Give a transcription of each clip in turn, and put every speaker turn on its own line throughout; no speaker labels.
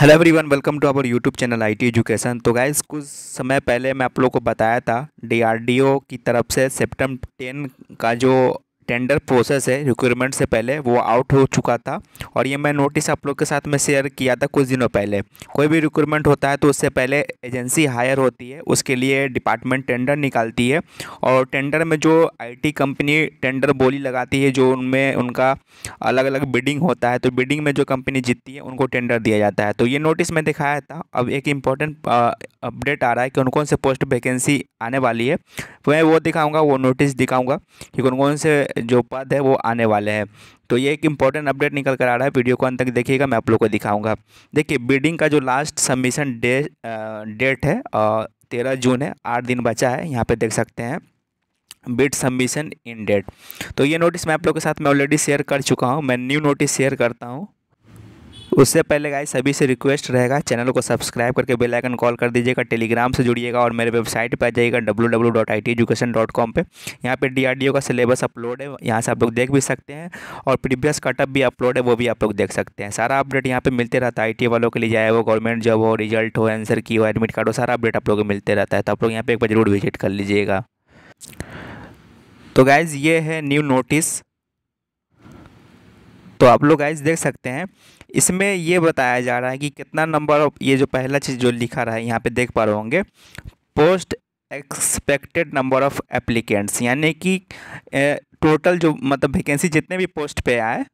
hello everyone welcome to our YouTube channel IT education तो guys कुछ समय पहले मैं आप लोगों को बताया था डीआरडीओ की तरफ से सेप्टेम टेन का जो टेंडर प्रोसेस है रिक्वायरमेंट से पहले वो आउट हो चुका था और ये मैं नोटिस आप लोग के साथ में शेयर किया था कुछ दिनों पहले कोई भी रिक्वायरमेंट होता है तो उससे पहले एजेंसी हायर होती है उसके लिए डिपार्टमेंट टेंडर निकालती है और टेंडर में जो आईटी कंपनी टेंडर बोली लगाती है जो उनमें उनका अलग अलग बिडिंग होता है तो बिडिंग में जो कंपनी जीतती है उनको टेंडर दिया जाता है तो ये नोटिस में दिखाया था अब एक इंपॉर्टेंट अपडेट आ रहा है कि उन कौन से पोस्ट वैकेंसी आने वाली है मैं वो दिखाऊँगा वो नोटिस दिखाऊँगा कि कौन कौन से जो पद है वो आने वाले हैं तो ये एक इंपॉर्टेंट अपडेट निकल कर आ रहा है वीडियो को अंत तक देखिएगा मैं आप लोग को दिखाऊंगा देखिए बिडिंग का जो लास्ट सबमिशन डे डेट है तेरह जून है आठ दिन बचा है यहाँ पर देख सकते हैं बिड सबमिशन इन डेट तो ये नोटिस मैं आप लोग के साथ मैं ऑलरेडी शेयर कर चुका हूँ मैं न्यू नोटिस शेयर करता हूँ उससे पहले गाइस सभी से रिक्वेस्ट रहेगा चैनल को सब्सक्राइब करके बेल आइकन कॉल कर दीजिएगा टेलीग्राम से जुड़िएगा और मेरे वेबसाइट पर आ जाइएगा कॉम पर यहाँ डी ओ का सिलेबस अपलोड है यहाँ से आप लोग देख भी सकते हैं और प्रीवियस कटअप भी अपलोड है वो भी आप लोग देख सकते हैं सारा अपडेट यहाँ पर मिलते रहता है आई वालों के लिए जाए वो गवर्नमेंट जॉब हो रिजल्ट हो आंसर की हो एडमिट कार्ड हो सारा अपडेट आप लोग को मिलते रहता है तो आप लोग यहाँ पर एक बार जरूर विजिट कर लीजिएगा तो गाइज़ ये है न्यू नोटिस तो आप लोग आइज देख सकते हैं इसमें ये बताया जा रहा है कि कितना नंबर ऑफ ये जो पहला चीज़ जो लिखा रहा है यहाँ पे देख पा रहे होंगे post expected number of applicants यानी कि टोटल जो मतलब वैकेंसी जितने भी पोस्ट पे आए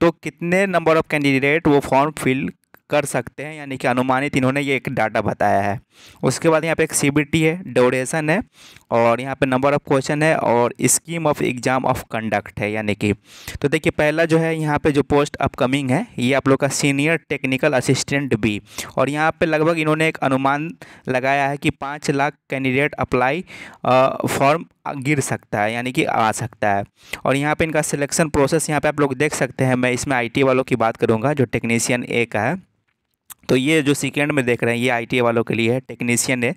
तो कितने नंबर ऑफ़ कैंडिडेट वो फॉर्म फिल कर सकते हैं यानी कि अनुमानित इन्होंने ये एक डाटा बताया है उसके बाद यहाँ पे एक सीबीटी है ड्यूरेशन है और यहाँ पे नंबर ऑफ क्वेश्चन है और scheme of exam of conduct है यानी कि तो देखिए पहला जो है यहाँ पे जो पोस्ट अपकमिंग है ये आप लोग का सीनियर टेक्निकल असिस्टेंट बी और यहाँ पर लगभग इन्होंने एक अनुमान लगाया है कि पाँच लाख कैंडिडेट अप्लाई फॉर्म गिर सकता है यानी कि आ सकता है और यहाँ पे इनका सिलेक्शन प्रोसेस यहाँ पे आप लोग देख सकते हैं मैं इसमें आईटी वालों की बात करूँगा जो टेक्नीशियन ए का है तो ये जो सेकेंड में देख रहे हैं ये आई वालों के लिए है टेक्नीसियन है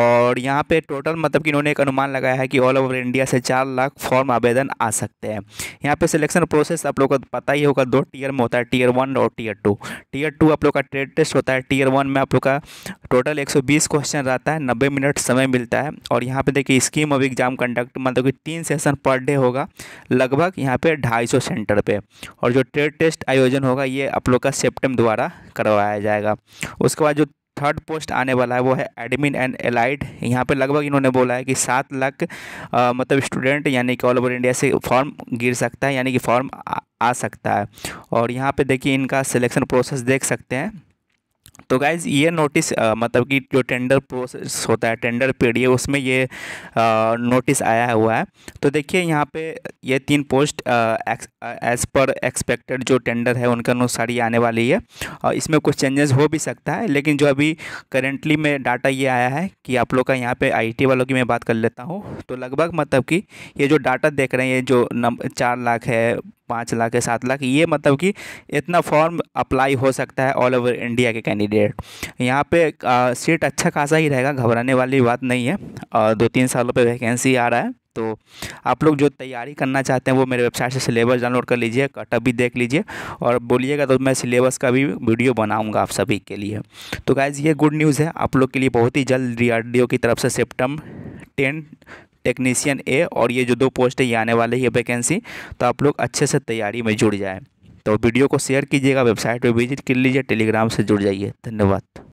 और यहाँ पे टोटल मतलब कि इन्होंने एक अनुमान लगाया है कि ऑल ओवर इंडिया से चार लाख फॉर्म आवेदन आ सकते हैं यहाँ पे सिलेक्शन प्रोसेस आप लोग को पता ही होगा दो टीयर में होता है टीयर वन और टीयर टू टीयर टू आप लोग का ट्रेड टेस्ट होता है टीयर वन में आप लोग का टोटल 120 क्वेश्चन रहता है 90 मिनट समय मिलता है और यहाँ पे देखिए स्कीम ऑफ एग्जाम कंडक्ट मतलब कि तीन सेशन पर डे होगा लगभग यहाँ पे 250 सेंटर पे और जो ट्रेड टेस्ट आयोजन होगा ये आप लोग का सेप्टम द्वारा करवाया जाएगा जाएगा उसके बाद जो थर्ड पोस्ट आने वाला है वो है एडमिन एंड एलाइड यहाँ पे लगभग इन्होंने बोला है कि सात लाख मतलब स्टूडेंट यानी कि ऑल ओवर इंडिया से फॉर्म गिर सकता है यानी कि फॉर्म आ, आ सकता है और यहाँ पे देखिए इनका सिलेक्शन प्रोसेस देख सकते हैं तो गाइज ये नोटिस आ, मतलब कि जो टेंडर प्रोसेस होता है टेंडर पीरियड उसमें ये आ, नोटिस आया हुआ है तो देखिए यहाँ पे ये तीन पोस्ट एज पर एक्सपेक्टेड जो टेंडर है उनके अनुसार ये आने वाली है और इसमें कुछ चेंजेस हो भी सकता है लेकिन जो अभी करेंटली में डाटा ये आया है कि आप लोग का यहाँ पे आई वालों की मैं बात कर लेता हूँ तो लगभग मतलब कि ये जो डाटा देख रहे हैं ये जो नंबर चार लाख है पाँच लाख या सात लाख ये मतलब कि इतना फॉर्म अप्लाई हो सकता है ऑल ओवर इंडिया के कैंडिडेट यहाँ पे आ, सीट अच्छा खासा ही रहेगा घबराने वाली बात नहीं है आ, दो तीन सालों पे वैकेंसी आ रहा है तो आप लोग जो तैयारी करना चाहते हैं वो मेरे वेबसाइट से सिलेबस डाउनलोड कर लीजिए कटअप भी देख लीजिए और बोलिएगा तो मैं सिलेबस का भी वीडियो बनाऊंगा आप सभी के लिए तो गाइज़ ये गुड न्यूज़ है आप लोग के लिए बहुत ही जल्द डी की तरफ से सेप्टम टेन टेक्नीसियन ए और ये जो दो पोस्ट है ये आने वाले ही है वैकेंसी तो आप लोग अच्छे से तैयारी में जुड़ जाएँ तो वीडियो को शेयर कीजिएगा वेबसाइट पर विजिट कर लीजिए टेलीग्राम से जुड़ जाइए धन्यवाद